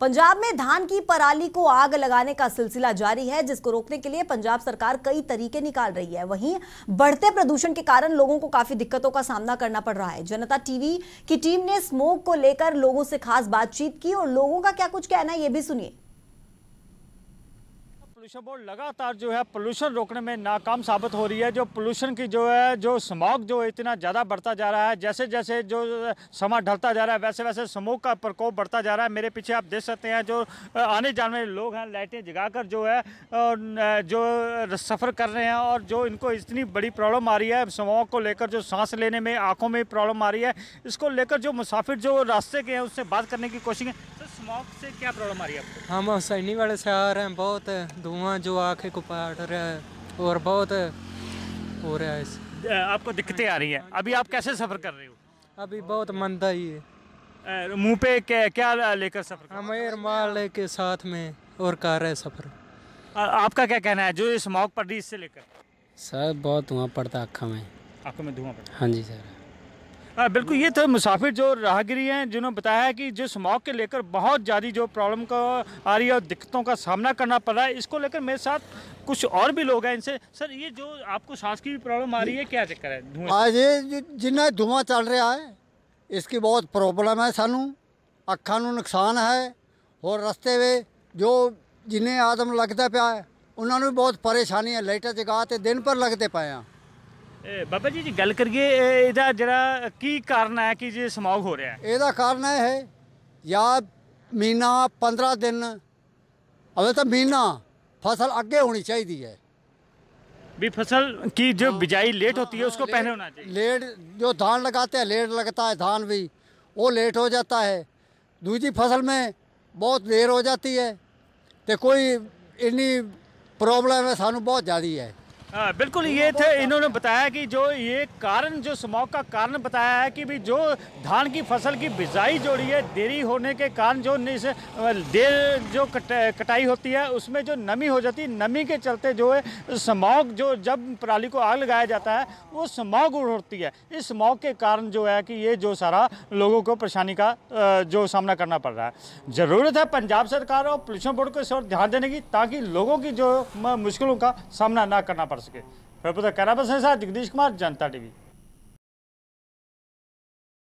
पंजाब में धान की पराली को आग लगाने का सिलसिला जारी है जिसको रोकने के लिए पंजाब सरकार कई तरीके निकाल रही है वहीं बढ़ते प्रदूषण के कारण लोगों को काफी दिक्कतों का सामना करना पड़ रहा है जनता टीवी की टीम ने स्मोक को लेकर लोगों से खास बातचीत की और लोगों का क्या कुछ कहना है ये भी सुनिए पोल्यूशन बोर्ड लगातार जो है पोल्यूशन रोकने में नाकाम साबित हो रही है जो पोल्यूशन की जो है जो स्मॉग जो इतना ज़्यादा बढ़ता जा रहा है जैसे जैसे जो समा ढलता जा रहा है वैसे वैसे स्मोक का प्रकोप बढ़ता जा रहा है मेरे पीछे आप देख सकते हैं जो आने जाने वाले लोग हैं लाइटें जगाकर जो है जो सफ़र कर रहे हैं और जो इनको इतनी बड़ी प्रॉब्लम आ रही है स्मोक को लेकर जो सांस लेने में आँखों में प्रॉब्लम आ रही है इसको लेकर जो मुसाफिर जो रास्ते के हैं उससे बात करने की कोशिश है स्मोक तो से क्या प्रॉब्लम आ रही है आपको हम सैनी वाले शहर हैं बहुत दूर धुआं जो आंखें को पाट रहा है और बहुत हो रहा है आपको दिक्कतें आ रही हैं अभी आप कैसे सफ़र कर रहे हो अभी बहुत मंदा ही है मुंह पे क्या लेकर सफ़र हमेर माल के साथ में और कर रहे सफ़र आपका क्या कहना है जो इस मौक पर इससे लेकर सर बहुत धुआं पड़ता आँखों में आँखों में धुआं पड़ता हाँ जी सर आ, बिल्कुल ये तो मुसाफिर जो राहगीरी हैं जिन्होंने बताया कि जो स्मॉग के लेकर बहुत ज़्यादा जो प्रॉब्लम का आ रही है और दिक्कतों का सामना करना पड़ रहा है इसको लेकर मेरे साथ कुछ और भी लोग हैं इनसे सर ये जो आपको सांस की भी प्रॉब्लम आ रही है क्या चक्कर है आज ये जिन्ना धुआं चल रहा है इसकी बहुत प्रॉब्लम है सानू अखा नुकसान है और रस्ते में जो जिन्हें आदम लगता पाया उन्होंने भी बहुत परेशानी है लाइटा जगा तो दिन पर लगते पाए हैं बाबा जी ਜੀ गल करिए जरा ਜਿਹੜਾ ਕੀ ਕਾਰਨ ਹੈ ਕਿ ਜੇ ਸਮਾਗ ਹੋ है ਹੈ ਇਹਦਾ ਕਾਰਨ ਇਹ ਹੈ महीना ਮਹੀਨਾ 15 ਦਿਨ ਹਵੇ ਤਾਂ फसल अगे होनी चाहिए है भी फसल की जो बिजाई लेट होती है उसको पहले होना चाहिए लेट जो धान लगाते हैं लेट लगता है धान भी वो लेट हो जाता है दूसरी फसल में बहुत देर हो जाती है तो कोई इन्नी प्रॉब्लम है सानू बहुत ज़्यादा है आ, हाँ, बिल्कुल ये थे इन्होंने बताया कि जो ये कारण जो स्मॉग का कारण बताया है कि भी जो धान की फसल की बिजाई जो रही है देरी होने के कारण जो देर जो कट, कटाई होती है उसमें जो नमी हो जाती है नमी के चलते जो है स्मॉग जो जब पराली को आग लगाया जाता है वो स्मॉग उड़ती है इस स्मॉग के कारण जो है कि ये जो सारा लोगों को परेशानी का जो सामना करना पड़ रहा है ज़रूरत है पंजाब सरकार और पोल्यूशन बोर्ड को इस ध्यान देने की ताकि लोगों की जो मुश्किलों का सामना ना करना पड़ सके प्रभुपत काराबस के साथ जगदीश कुमार जनता टीवी